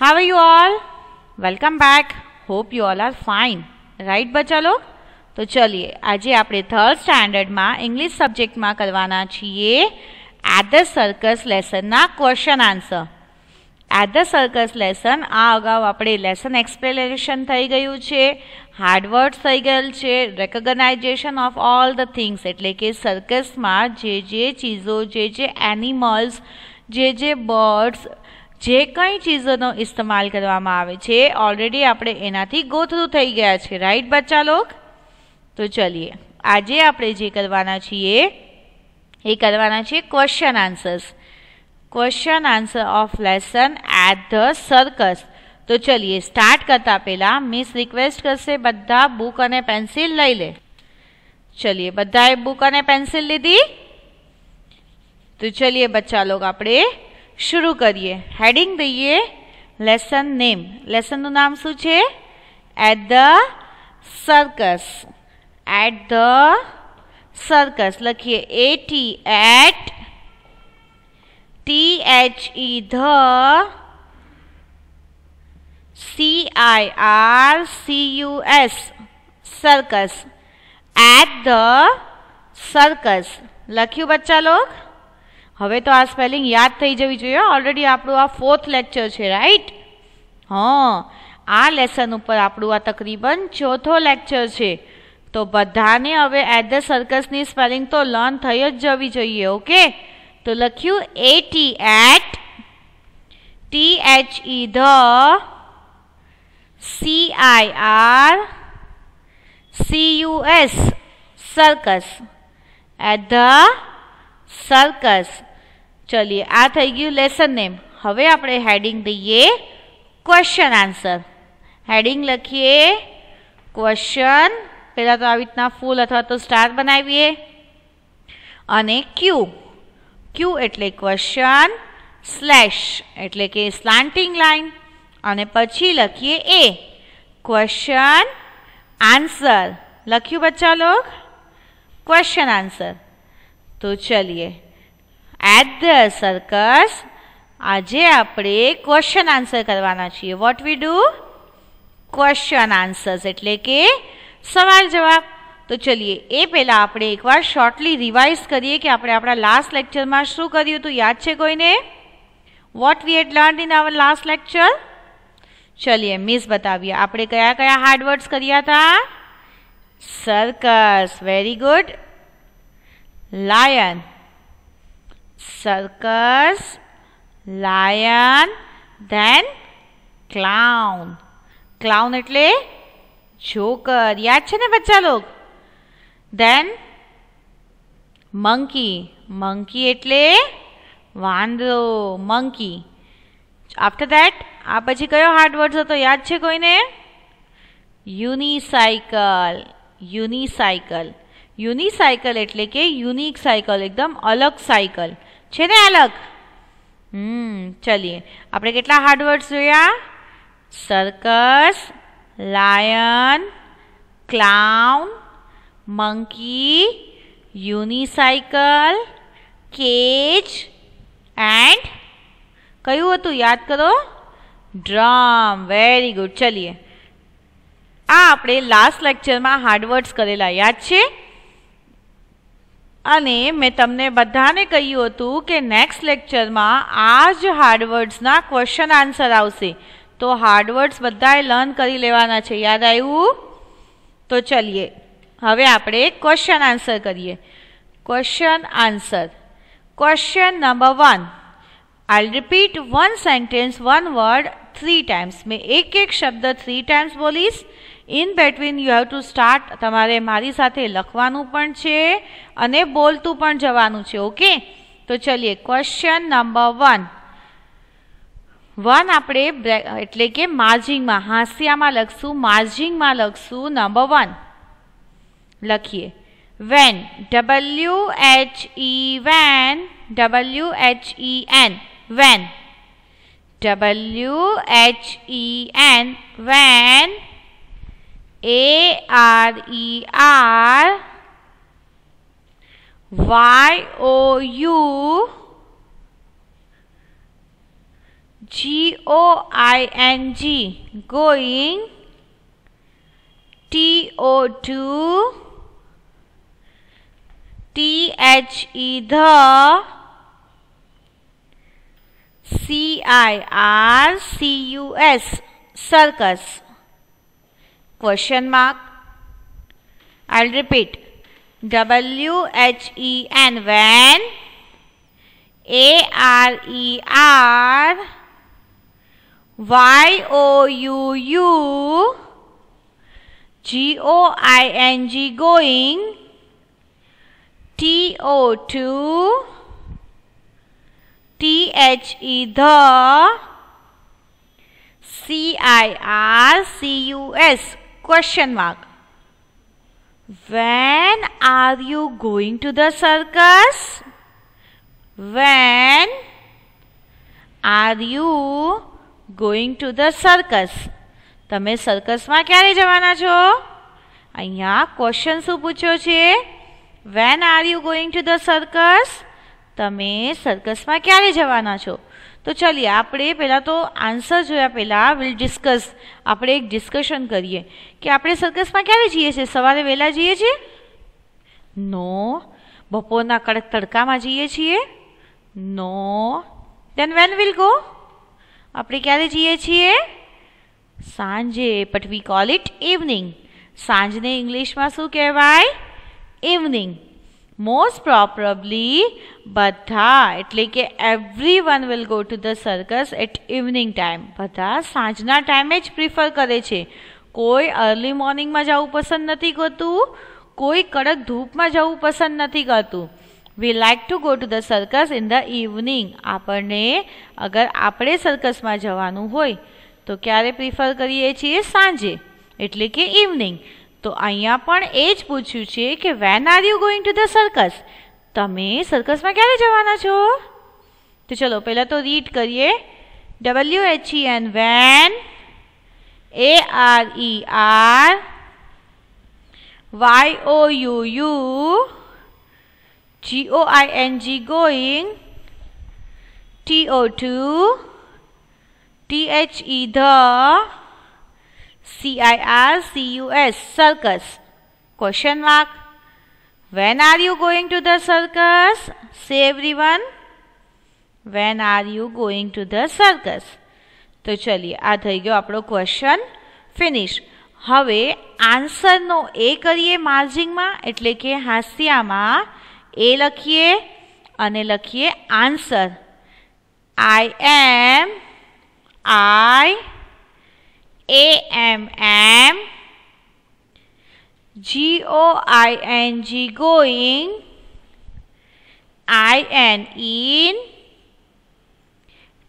how you all welcome back hope hope you all are fine right તો ચલીએ આજે આપણે third સ્ટાન્ડર્ડમાં English સબ્જેક્ટમાં કરવાના છીએ એટ ધ સર્કસ લેસનના question answer at the circus lesson આ અગાઉ આપણે લેસન એક્સપ્લેનેશન થઈ ગયું છે હાર્ડવર્ડ થઈ ગયેલ છે recognisation of all the things એટલે કે સર્કસમાં જે જે ચીજો જે જે એનિમલ્સ જે જે બર્ડ્સ જે કંઈ ચીજોનો ઇસ્તેમાલ કરવામાં આવે છે ઓલરેડી આપણે એનાથી ગોથરું થઈ ગયા છે રાઈટ બચ્ચા લોક તો ચલીએ આજે આપણે જે કરવાના છીએ એ કરવાના છીએ question answers question answer of lesson at the circus તો ચલીએ સ્ટાર્ટ કરતાં પહેલાં મિસ રિક્વેસ્ટ કરશે બધા બુક અને પેન્સિલ લઈ લે ચલીએ બધાએ બુક અને પેન્સિલ લીધી તો ચલીએ બચ્ચા લોકો આપણે शुरू करिए हेडिंग दिए लेसन नेम लेसन नु नाम शू at the circus at the circus लखीए A T at T H E the C I R C U S circus at the circus लख्यू बच्चा लोग હવે તો આ સ્પેલિંગ યાદ થઈ જવી જોઈએ ઓલરેડી આપણું આ ફોર્થ લેક્ચર છે રાઈટ હં આ લેસન ઉપર આપણું આ તકરીબન ચોથો લેક્ચર છે તો બધાને હવે એટ ધ સર્કસની સ્પેલિંગ તો લર્ન થઈ જ જવી જોઈએ ઓકે તો લખ્યું A T at T H E the C I R C U S circus at the circus ચલીએ આ થઈ ગયું લેસન નેમ હવે આપણે હેડિંગ દઈએ ક્વેશ્ચન આન્સર હેડિંગ લખીએ ક્વેશ્ચન પહેલાં તો આવી રીતના ફૂલ અથવા તો સ્ટાર બનાવીએ અને ક્યુ ક્યુ એટલે ક્વેશ્ચન સ્લેશ એટલે કે સ્લાન્ટિંગ લાઇન અને પછી લખીએ એ ક્વેશ્ચન આન્સર લખ્યું બચ્ચા લોક ક્વેશ્ચન આન્સર તો ચલીએ એટ ધ સર્કસ આજે આપણે ક્વેશ્ચન આન્સર કરવાના છીએ what we do question answers એટલે કે સવાલ જવાબ તો ચલીએ એ પહેલાં આપણે એકવાર શોર્ટલી રિવાઇઝ કરીએ કે આપણે આપણા લાસ્ટ લેક્ચરમાં શું કર્યું હતું યાદ છે કોઈને what we had learn in our last lecture ચલીએ મિસ બતાવીએ આપણે કયા કયા હાર્ડવર્ડ્સ કર્યા હતા સર્કસ વેરી ગુડ લાયન सरकार लायन देन क्लाउन क्लाउन એટલે જોકર યાદ છે ને بچા લોકો देन મંકી મંકી એટલે વાંદરો મંકી આફ્ટર ધેટ આ બજી ગયો હાર્ડ વર્ડ્સ તો યાદ છે કોઈને યુનિસાયકલ યુનિસાયકલ યુનિસાયકલ એટલે કે યુનિક સાયકલ એકદમ અલગ સાયકલ છે ને અલગ હમ ચલીએ આપણે કેટલા હાર્ડવર્ડ્સ જોયા circus lion clown monkey unicycle cage and કયું હતું યાદ કરો ડ્રમ વેરી ગુડ ચલીએ આ આપણે લાસ્ટ લેક્ચરમાં હાર્ડવર્ડ્સ કરેલા યાદ છે અને મેં તમને બધાને કહ્યું હતું કે નેક્સ્ટ લેક્ચરમાં આ જ હાર્ડવર્ડ્સના ક્વેશ્ચન આન્સર આવશે તો હાર્ડવર્ડ્સ બધાએ લર્ન કરી લેવાના છે યાદ આવ્યું તો ચલીએ હવે આપણે ક્વેશ્ચન આન્સર કરીએ question answer question number one I repeat one sentence one word three times મેં એક એક શબ્દ થ્રી ટાઈમ્સ બોલીશ in between you have to start તમારે મારી સાથે લખવાનું પણ છે અને બોલતું પણ જવાનું છે ઓકે તો ચલીએ ક્વેશ્ચન નંબર વન વન આપણે એટલે કે માર્જિંગમાં હાંસિયામાં લખશું માર્જિંગમાં લખશું નંબર વન લખીએ when W H E when W H E N when W H E N when A R E R Y O U G O I N G going T O 2 T H E the C I R C U S circus Question mark. I'll repeat. W H E N when A R E R Y O U U G O I N G going T O 2 T H E the C I R C U S Question mark. When are you going to the circus? When are you going to the circus? તમે સર્કસમાં ક્યારે જવાના છો અહીંયા question શું પૂછ્યો છે when are you going to the circus તમે સર્કસમાં ક્યારે જવાના છો તો ચાલીએ આપણે પહેલાં તો આન્સર જોયા પહેલાં વિલ ડિસ્કસ આપણે એક ડિસ્કશન કરીએ કે આપણે સર્કસમાં ક્યારે જઈએ છીએ સવારે વહેલા જઈએ છીએ નો બપોરના કડક તડકામાં જઈએ છીએ no then when will go આપણે ક્યારે જઈએ છીએ સાંજે but we call it evening સાંજને ઇંગ્લિશમાં શું કહેવાય ઇવનિંગ મોસ્ટ પ્રોપરબલી બધા એટલે કે everyone will go to the circus at evening time બધા સાંજના ટાઈમે જ પ્રિફર કરે છે કોઈ અર્લી મોર્નિંગમાં જવું પસંદ નથી કરતું કોઈ કડક ધૂપમાં જવું પસંદ નથી કરતું we like to go to the circus in the evening આપણને અગર આપણે સર્કસમાં જવાનું હોય તો ક્યારે પ્રિફર કરીએ છીએ સાંજે એટલે કે ઇવનિંગ તો અહીંયા પણ એ જ પૂછ્યું છે કે when are you going to the circus તમે સર્કસમાં ક્યારે જવાના છો તો ચલો પહેલાં તો રીડ કરીએ W H E N when A R E are Y O U you G O I N G going T O to T H E the C I R C U S circus question mark when are you going to the circus say everyone when are you going to the circus તો ચલીએ આ થઈ ગયો આપણો question finish હવે આન્સરનો એ કરીએ માર્જિંગમાં એટલે કે હાસ્યામાં એ લખીએ અને લખીએ answer I am I A M M G O I N G going I N in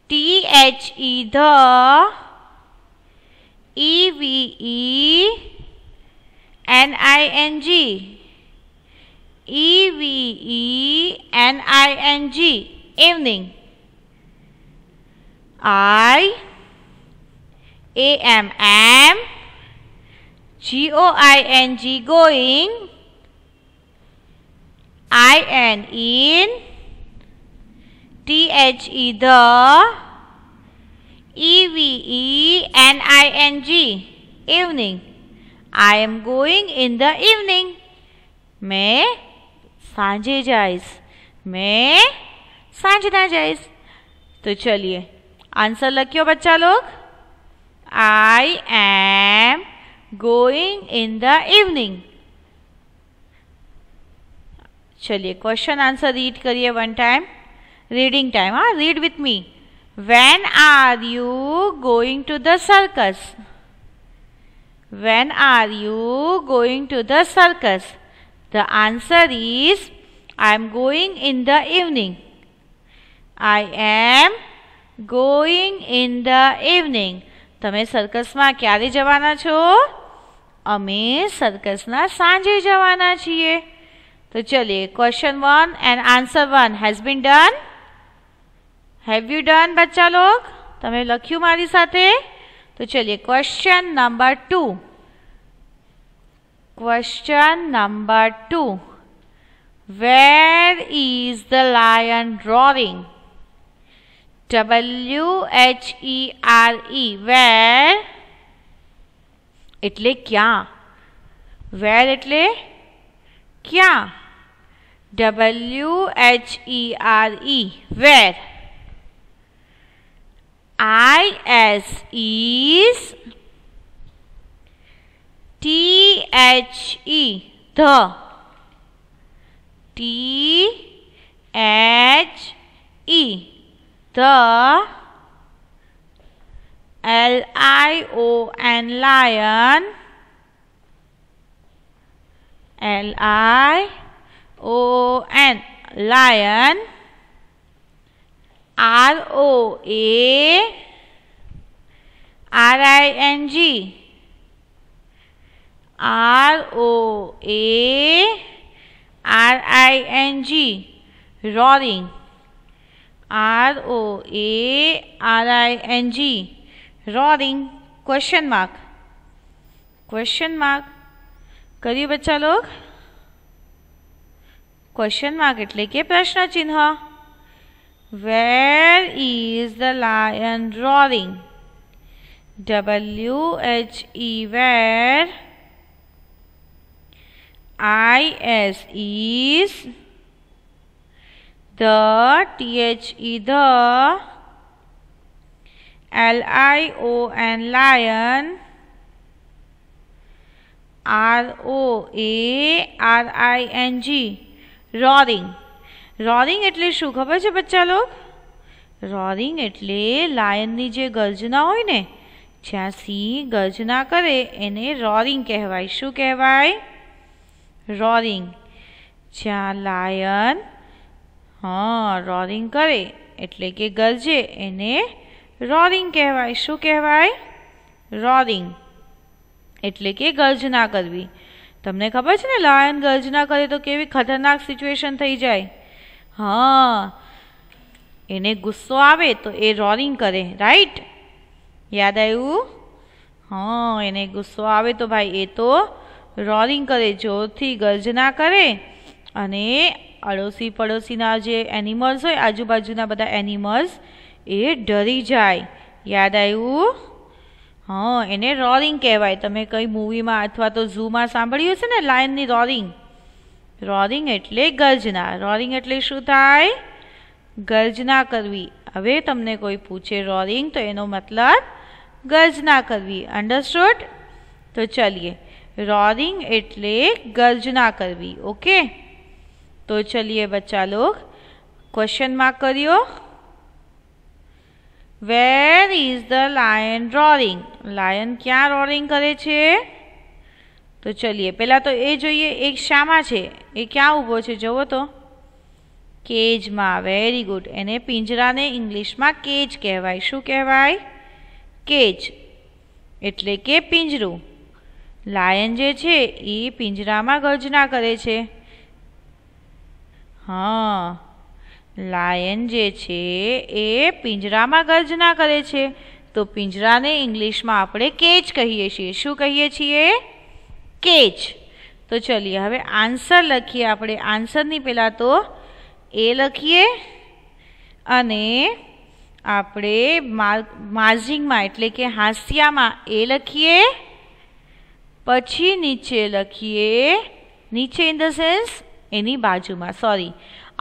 T H E the E V E N I N G E V E N I N G evening I A M am G O I N G going I N in T H E the E V E N I N G evening I am going in the evening મેં સાંજે જઈશ મેં સાંજના જઈશ તો ચલીએ answer લખ્યો બચ્ચા લોગ I am going in the evening. चलिए क्वेश्चन आंसर रीड करिए वन टाइम रीडिंग टाइम हाँ read with me when are you going to the circus when are you going to the circus the answer is i am going in the evening i am going in the evening તમે સર્કસમાં ક્યારે જવાના છો અમે સર્કસના સાંજે જવાના છીએ તો ચલીએ question one and answer one has been done have you done બચ્ચા લોક તમે લખ્યું મારી સાથે તો ચલીએ question number two Question number two where is the lion roaring? W H E R E where इतले क्या where इतले क्या W H E R E where I S is T H E the T H E the L I O N lion L I O N lion R O A R I N G R O A R I N G roaring R O A R I N G roaring question mark question mark करिए बच्चा लोग question mark એટલે कि प्रश्न चिन्ह where is the lion roaring W H E where I S is the t h e T-H-E, the, L-I-O-N, r A R I N G roaring roaring એટલે શું ખબર છે બચ્ચા લોક રોરિંગ એટલે લાયનની જે ગર્જના હોય ને જ્યાં સિંહ ગર્જના કરે એને રોરિંગ કહેવાય શું કહેવાય રોરિંગ જ્યાં લાયન હા રોરિંગ કરે એટલે કે ગરજે એને રોરિંગ કહેવાય શું કહેવાય રોરિંગ એટલે કે ગર્જના કરવી તમને ખબર છે ને લાયન ગર્જના કરે તો કેવી ખતરનાક સિચ્યુએશન થઈ જાય હા એને ગુસ્સો આવે તો એ રોરિંગ કરે રાઈટ યાદ આવ્યું હા એને ગુસ્સો આવે તો ભાઈ એ તો રોરિંગ કરે જોરથી ગર્જના કરે અને અડોશી પડોશીના જે એનિમલ્સ હોય આજુબાજુના બધા એનિમલ્સ એ ડરી જાય યાદ આવ્યું હા એને રોરિંગ કહેવાય તમે કઈ મૂવીમાં અથવા તો ઝૂમાં સાંભળ્યું હશે ને લાયનની રોરિંગ રોરિંગ એટલે ગર્જના રોરિંગ એટલે શું થાય ગર્જના કરવી હવે તમને કોઈ પૂછે રોરિંગ તો એનો મતલબ ગર્જના કરવી અંડરસ્ટુડ તો ચલીએ રોરિંગ એટલે ગર્જના કરવી ઓકે તો ચલીએ બચ્ચા લોક क्वेश्चन मार्क करियो where is the lion roaring lion ક્યાં રોરિંગ કરે છે તો ચલીએ પહેલાં તો એ જોઈએ એક શામાં છે એ ક્યાં ઊભો છે જુઓ તો કેજમાં વેરી ગુડ એને પિંજરાને ઇંગ્લિશમાં કેજ કહેવાય શું કહેવાય કેજ એટલે કે પિંજરું લાયન જે છે એ પિંજરામાં ગર્જના કરે છે હા લાયન જે છે એ પિંજરામાં ગર્જના કરે છે તો પિંજરાને ઇંગ્લિશમાં આપણે કેચ કહીએ છીએ શું કહીએ છીએ કેચ તો ચલીએ હવે આન્સર લખીએ આપણે આન્સરની પહેલાં તો એ લખીએ અને આપણે માર્જિંગમાં એટલે કે હાસ્યામાં એ લખીએ પછી નીચે લખીએ નીચે ઇન ધ સેન્સ एनी बाजूमा sorry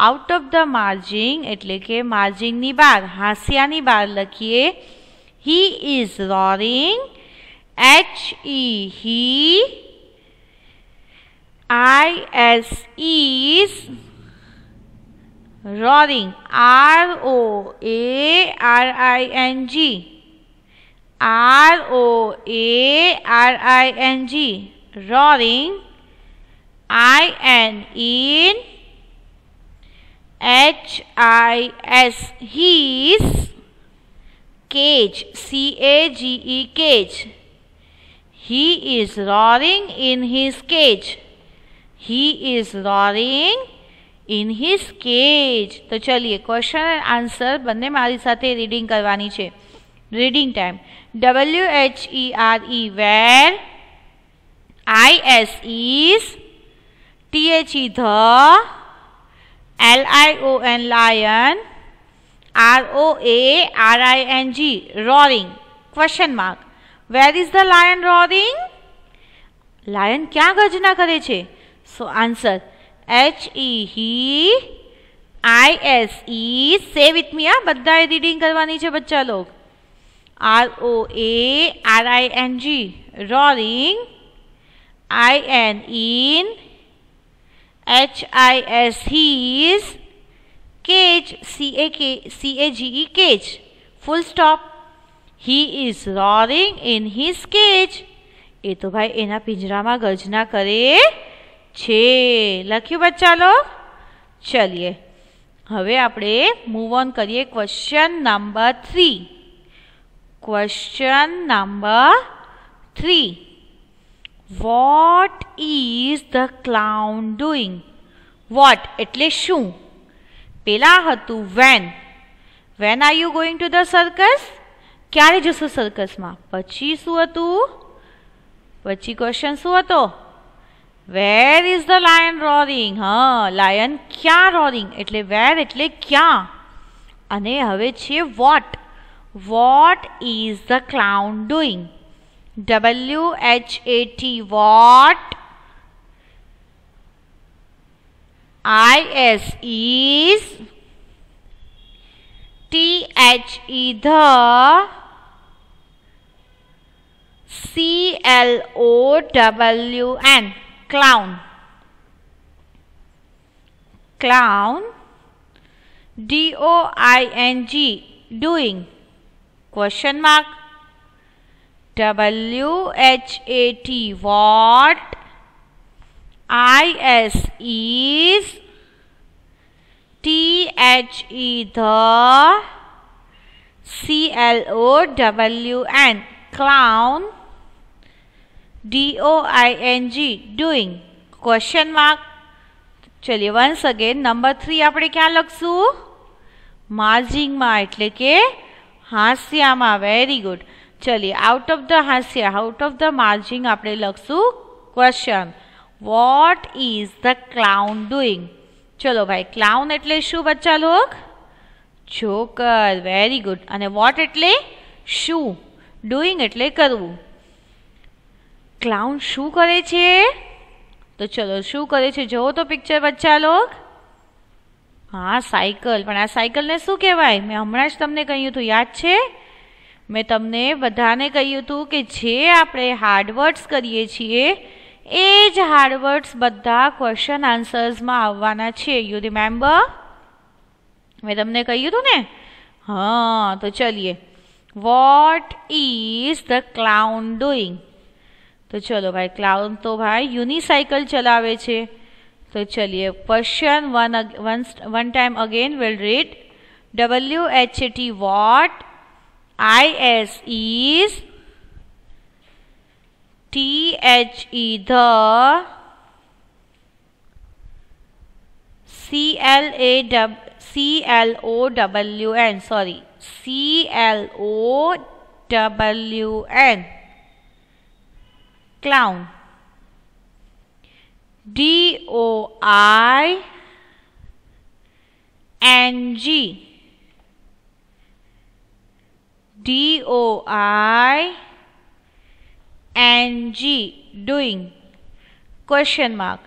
out of the margin એટલે કે માર્જિનની બહાર હાશિયાની બહાર લખીએ he is roaring H E he I S E is roaring R O A R I N G R O A R I N G roaring I N in H I S his cage c a g e cage he is roaring in his cage he is roaring in his cage તો ચલીએ question and answer બંને મારી સાથે reading કરવાની છે reading time W H E R E where I S is T H E the L I O N lion R O A R I N G roaring question mark where is the lion roaring lion क्या गर्जना करे छे so answer H E he I S ई say with me uh बदाए reading करवानी छे बच्चा लोग R O A R I N G roaring I N in H I S his cage C A K C A G E cage full stop he is roaring in his cage ए तो भाई एना पिंजरा में गर्जना करे छे लख्यू बच्चा लो चलिए हम आप मूव ऑन करिए question number three question number three what is the clown doing what એટલે શું પેલા હતું when when are you going to the circus ક્યારે જશો સર્કસમાં પછી શું હતું પછી ક્વેશ્ચન શું હતો where is the lion roaring હા લાયન ક્યાં રોરિંગ એટલે વેર એટલે ક્યાં અને હવે છે what what is the clown doing W-H-A-T what? I-S is T-H-E the C-L-O-W-N clown clown D-O-I-N-G doing question mark W H A T what I S is T H E the C L O W N clown D O I N G doing question mark ચલિए once again number three આપણે ક્યાં લખશું માર્જિંગમાં એટલે કે હાસ્યામાં very good ચલીએ out of the હાસ્ય આઉટ ઓફ ધ માર્જિન આપણે લખશું question what is the clown doing ચલો ભાઈ ક્લાઉન એટલે શું બચ્ચા લોક જોકર વેરી ગુડ અને વોટ એટલે શું ડુઈંગ એટલે કરવું ક્લાઉન શું કરે છે તો ચલો શું કરે છે જુઓ તો પિક્ચર બચ્ચા લોક હા સાયકલ પણ આ સાયકલને શું કહેવાય મેં હમણાં જ તમને કહ્યું હતું યાદ છે મેં તમને બધાને કહ્યું હતું કે જે આપણે હાર્ડવર્ડ્સ કરીએ છીએ એ જ હાર્ડવર્ડ્સ બધા ક્વેશ્ચન આન્સર્સમાં આવવાના છે યુ રિમેમ્બર મેં તમને કહ્યું હતું ને હા તો ચલીએ what is the clown doing તો ચલો ભાઈ ક્લાઉન તો ભાઈ યુનિસાયકલ ચલાવે છે તો ચલીએ question one one time again will read W H T what is is C L A W C L O W N sorry C L O W N clown D O I N G D O I N G doing question mark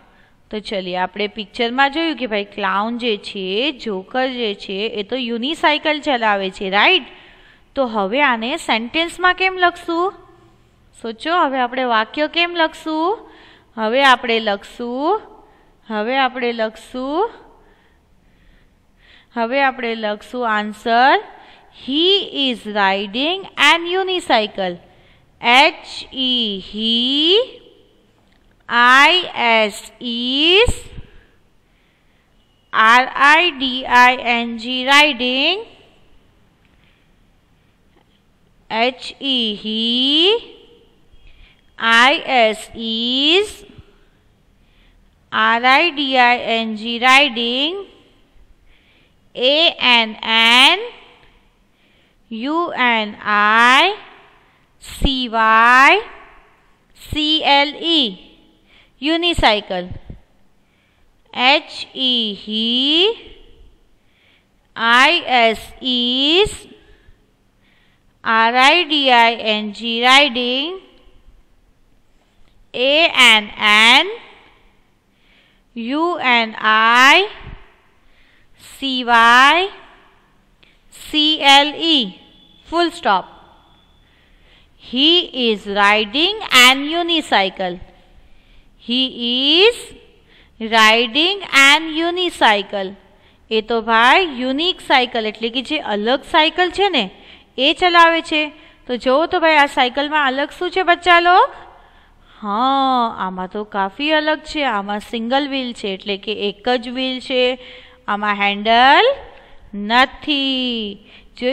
તો ચલીએ આપણે પિક્ચરમાં જોયું કે ભાઈ clown જે છે joker જે છે એ તો યુનિસાયકલ ચલાવે છે રાઈટ તો હવે આને સેન્ટેન્સમાં કેમ લખશું સોચો હવે આપણે વાક્ય કેમ લખશું હવે આપણે લખશું હવે આપણે લખશું હવે આપણે લખશું answer He is riding an unicycle. H E he I S is R I D I N G riding H E he I S is R I D I N G riding A N N U N I C Y C L E unicycle H E he I S is R I D I N G riding A N N U N I C Y C L E. Full stop. He is riding an unicycle. He is riding an unicycle. એ તો ભાઈ unique cycle એટલે કે જે અલગ cycle છે ને એ ચલાવે છે તો જુઓ તો ભાઈ આ સાયકલમાં અલગ શું છે બચ્ચા લોક હા આમાં તો કાફી અલગ છે આમાં સિંગલ વ્હીલ છે એટલે કે એક જ વ્હીલ છે આમાં હેન્ડલ जु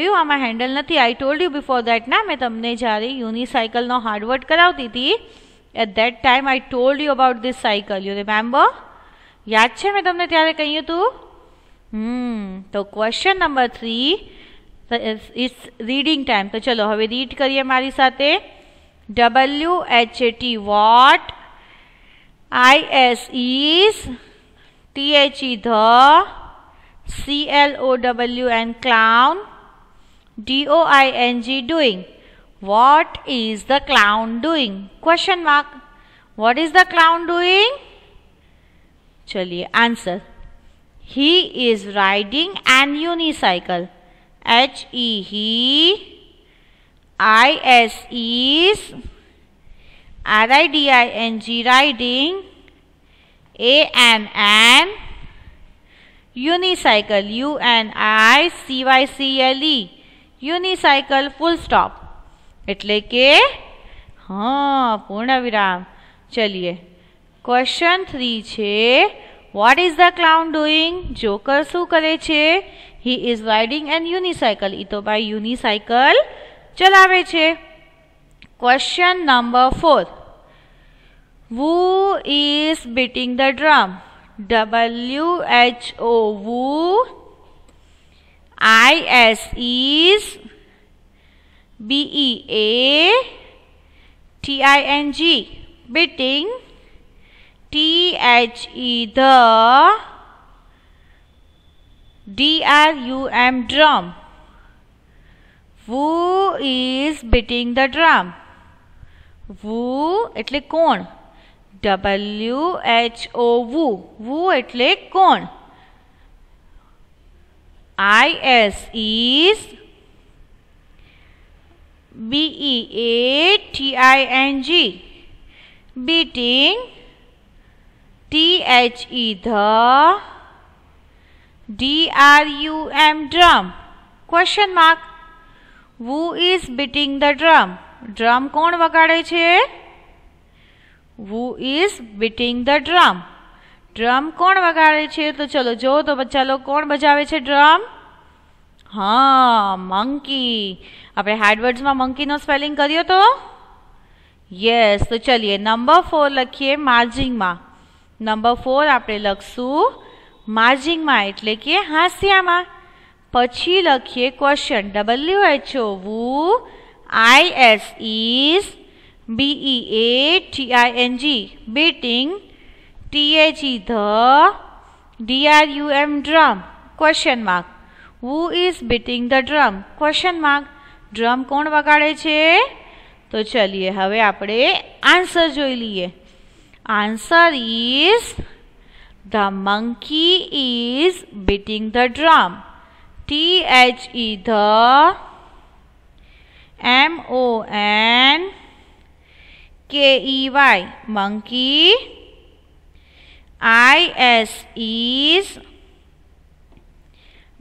हेन्डल नहीं I told you before that ना मैं तमने जारी यूनिसाइकल हार्डवर्क करती थी at that time I told you about this cycle you remember याद है मैं तमने तेरे कहू तू हम्म तो question number three it's reading time तो चलो हम रीड करिए मरी साथ W H A T what I S is T H E the C L O W N clown D O I N G doing what is the clown doing question mark what is the clown doing chaliye answer he is riding an unicycle H E he I S is R I D I N G riding A N N unicycle u n i c y c l e unicycle full stop એટલે કે હા પૂર્ણ વિરામ ચલીએ question three છે what is the clown doing joker શું કરે છે he is riding an unicycle ઈ તો બાય યુનિસાયકલ ચલાવે છે question number four who is beating the drum W H O is beating T H E the D R U M drum. is beating the drum. Who? એટલે કોણ W H O વુ who એટલે કોણ I S is B E A T I N G beating T H E the D R U M drum question mark who is beating the drum drum કોણ વગાડે છે who is beating the drum drum કોણ વગાડે છે તો ચલો જો તો બચ્ચા લોકો કોણ બજાવે છે ડ્રમ હા મંકી આપણે હાર્ડવર્ડ્સમાં મંકીનો સ્પેલિંગ કર્યો તો યસ તો ચલીએ નંબર ફોર લખીએ માર્જિંગમાં નંબર ફોર આપણે લખશું માર્જિંગમાં એટલે કે હાસ્યામાં પછી લખીએ question W H O who I S is B E A T I N G beating T H E the D R U M drum question mark who is beating the drum question mark drum કોણ વગાડે છે તો ચલીએ હવે આપણે answer જોઈ લઈએ answer is the monkey is beating the drum T H E the M O N K E Y monkey I S is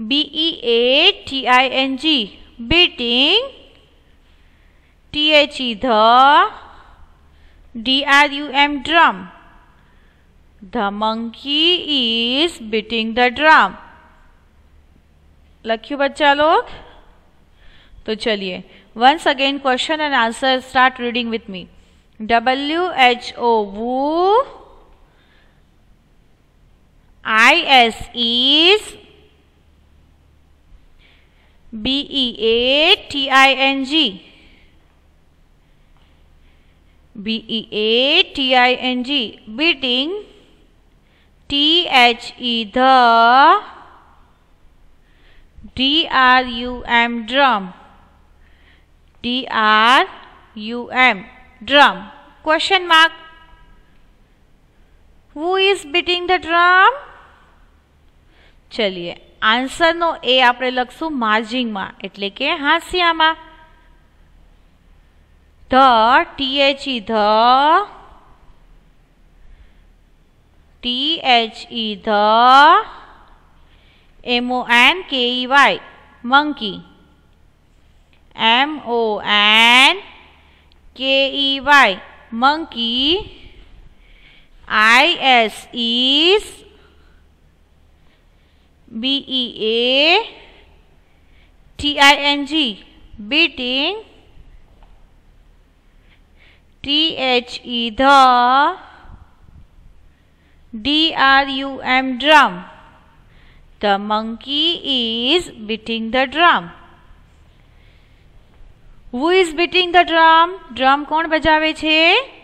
B E A T I N G beating T H E the D R U M drum the monkey is beating the drum लक्ष्य बच्चा लोग तो चलिए once again question and answer start reading with me W H O woo. I S B E A T I N G. B E A T I N G. Beating. T H E the. D R U M drum. D R U M drum question mark who is beating the drum ચલીએ આન્સરનો એ આપણે લખશું માર્જિંગમાં એટલે કે હાંસિયામાં the T H E the T H E the M O N K E Y monkey M O N K E Y monkey I S is B E A T I N G beating T H E the D R U M drum the monkey is beating the drum who is beating the drum drum કોણ બજાવે છે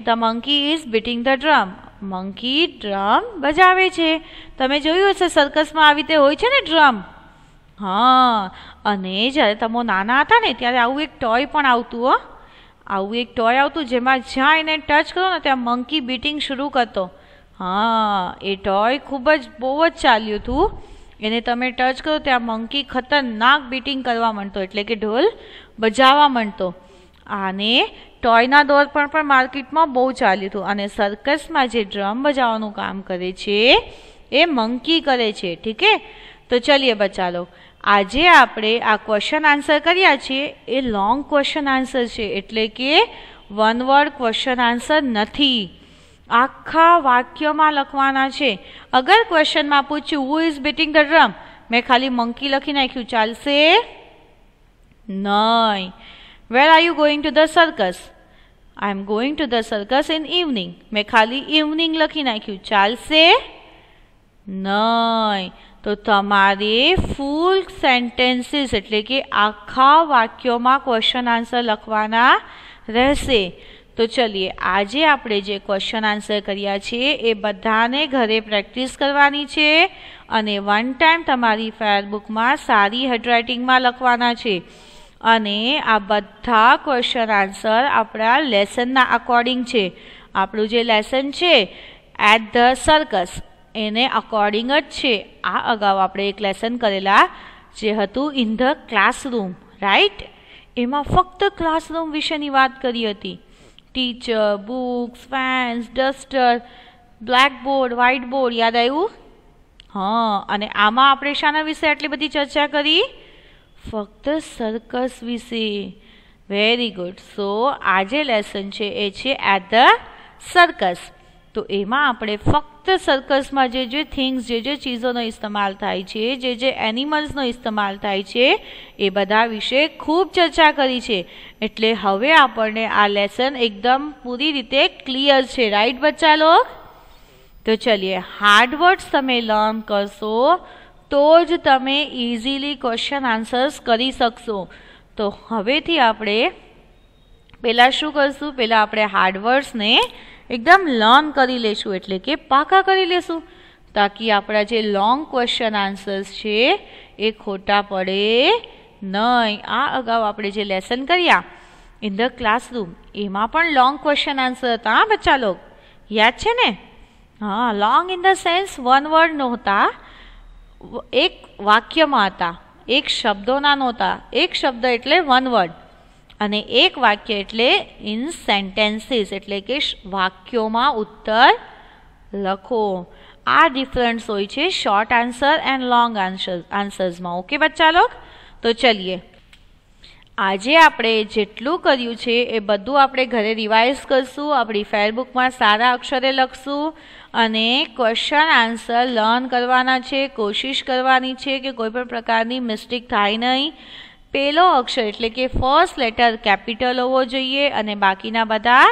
the monkey is beating the drum monkey drum બજાવે છે તમે જોયું હશે સર્કસમાં આવી રીતે હોય છે ને ડ્રમ હા અને જ્યારે તમે નાના હતા ને ત્યારે આવું એક ટોય પણ આવતું હો આવું એક ટોય આવતું જેમાં જ્યાં એને ટચ કરો ને ત્યાં મંકી બીટિંગ શરૂ કરતો હા એ ટોય ખૂબ જ બહુ જ ચાલ્યું હતું એને તમે ટચ કરો ત્યાં મંકી ખતરનાક બીટિંગ કરવા માંડતો એટલે કે ઢોલ બજાવવા માંડતો આને ટોયના દોર પર પણ માર્કેટમાં બહુ ચાલ્યું હતું અને સર્કસમાં જે ડ્રમ બજાવવાનું કામ કરે છે એ મંકી કરે છે ઠીક તો ચાલીએ બચ્ચા લોગ આજે આપણે આ ક્વેશ્ચન આન્સર કર્યા છીએ એ લોંગ ક્વેશ્ચન આન્સર છે એટલે કે વન વર્ડ ક્વેશ્ચન આન્સર નથી આખા વાક્યમાં લખવાના છે અગર ક્વેશ્ચનમાં પૂછ્યું who is beating the drum મેં ખાલી મંકી લખી નાખ્યું ચાલશે નહીં where are you going to the circus I am going to the circus in evening મેં ખાલી ઇવનિંગ લખી નાખ્યું ચાલશે નહીં તો તમારે ફૂલ સેન્ટેન્સીસ એટલે કે આખા વાક્યોમાં ક્વેશ્ચન આન્સર લખવાના રહેશે તો ચલીએ આજે આપણે જે ક્વેશ્ચન આન્સર કર્યા છે એ બધાને ઘરે પ્રેક્ટિસ કરવાની છે અને વન ટાઈમ તમારી ફેરબુકમાં સારી હેન્ડરાઇટિંગમાં લખવાના છે અને આ બધા ક્વેશ્ચન આન્સર આપણા લેસનના અકોર્ડિંગ છે આપણું જે લેસન છે એટ ધ સર્કસ એને અકોર્ડિંગ જ છે આ અગાઉ આપણે એક લેસન કરેલા જે હતું ઇન ધ ક્લાસરૂમ રાઈટ એમાં ફક્ત ક્લાસરૂમ વિશેની વાત કરી હતી teacher books fans duster blackboard white board યાદ આવ્યું હા અને આમાં આપણે શાના વિશે આટલી બધી ચર્ચા કરી ફક્ત સર્કસ વિશે વેરી ગુડ સો આજે લેસન છે એ છે એટ ધ સર્કસ તો એમાં આપણે ફક્ત સર્કસમાં જે જે થિંગ્સ જે જે ચીજોનો ઇસ્તેમાલ થાય છે જે જે એનિમલ્સનો ઇસ્તેમાલ થાય છે એ બધા વિશે ખૂબ ચર્ચા કરી છે એટલે હવે આપણને આ લેસન એકદમ પૂરી રીતે ક્લિયર છે રાઈટ બચ્ચા લો તો ચલીએ હાર્ડ વર્ડ્સ તમે લર્ન કરશો તો જ તમે ઇઝીલી ક્વેશ્ચન આન્સર્સ કરી શકશો તો હવેથી આપણે પહેલાં શું કરીશું પહેલાં આપણે હાર્ડવર્ડ્સને એકદમ લર્ન કરી લેશું એટલે કે પાકા કરી લેશું તાકી આપણા જે લોંગ ક્વેશ્ચન આન્સર્સ છે એ ખોટા પડે નહીં આ અગાઉ આપણે જે લેસન કર્યા ઇન ધ ક્લાસરૂમ એમાં પણ લોંગ ક્વેશ્ચન આન્સર હતા બચ્ચા લોક યાદ છે ને હા long in the sense one word નહોતા એક વાક્યમાં હતા એક શબ્દોના નહોતા એક શબ્દ એટલે વન વર્ડ અને એક વાક્ય એટલે ઇન સેન્ટેન્સીસ એટલે કે વાક્યોમાં ઉત્તર લખો આ ડિફરન્સ હોય છે short answer and long answer આન્સર્સમાં ઓકે બચ્ચા લોક તો ચલીએ આજે આપણે જેટલું કર્યું છે એ બધું આપણે ઘરે રિવાઇઝ કરશું આપણી ફેરબુકમાં સારા અક્ષરે લખશું અને ક્વેશ્ચન આન્સર લર્ન કરવાના છે કોશિશ કરવાની છે કે કોઈ પણ પ્રકારની મિસ્ટેક થાય નહીં પહેલો અક્ષર એટલે કે ફર્સ્ટ લેટર કેપિટલ હોવો જોઈએ અને બાકીના બધા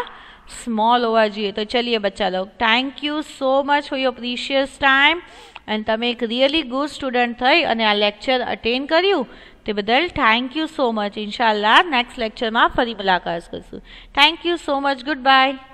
સ્મોલ હોવા જોઈએ તો ચલીએ બચ્ચા લોક thank you so much for your precious time and તમે એક રિયલી ગુડ સ્ટુડન્ટ થઈ અને આ લેક્ચર અટેન્ડ કર્યું તે બદલ થેન્ક યુ સો મચ ઇન્શાલ્લાહ નેક્સ્ટ લેક્ચરમાં ફરી મુલાકાત કરશું thank you so much good by